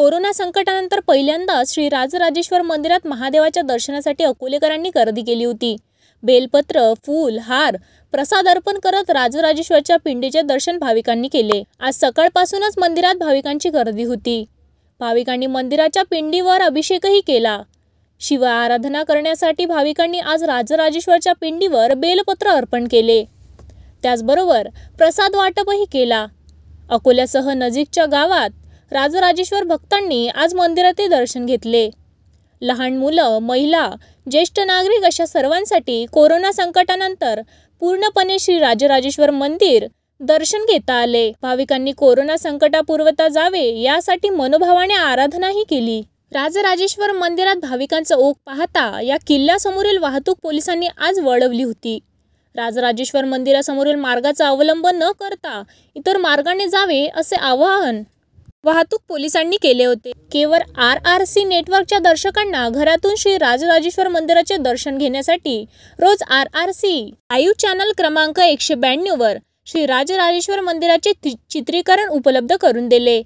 corona संकटानंतर पहिल्यांदाच श्री राजराजेश्वर मंदिरात महादेवाच्या दर्शनासाठी अकोलेकरांनी गर्दी केली होती बेलपत्र फूल हार प्रसाद अर्पण करत राजराजेश्वरच्या पिंडीचे दर्शन भाविकांनी केले आज सकाळपासूनच मंदिरात भाविकांची गर्दी होती भाविकांनी मंदिराच्या पिंडीवर अभिषेकही केला शिव आराधना करण्यासाठी भाविकांनी आज राजराजेश्वरच्या पिंडीवर बेलपत्र अर्पण केले त्याचबरोबर प्रसाद वाटपही केला अकोल्यासह नजीकच्या गावात राजराजेश्वर भक्तांनी आज मंदिराचे दर्शन घेतले लहान मुलं महिला ज्येष्ठ नागरिक अशा सर्वांसाठी कोरोना संकटानंतर पूर्णपणे श्री राजराजेश्वर मंदिर दर्शन घेता आले भाविकांनी कोरोना संकटापूर्वता जावे यासाठी मनोभावाने आराधनाही केली राजराजेश्वर मंदिरात भाविकांचा ओघ पाहता या किल्ल्यासमोरील वाहतूक पोलिसांनी आज वळवली होती राजराजेश्वर मंदिरासमोरील मार्गाचा अवलंब न करता इतर मार्गाने जावे असे आवाहन वाहतूक पोलिसांनी केले होते केवळ आर आर सी नेटवर्कच्या दर्शकांना घरातून श्री राजराजेश्वर मंदिराचे दर्शन घेण्यासाठी रोज R R C live channel क्रमांक एकशे वर श्री राजराजेश्वर मंदिराचे चित्रीकरण उपलब्ध करून दिले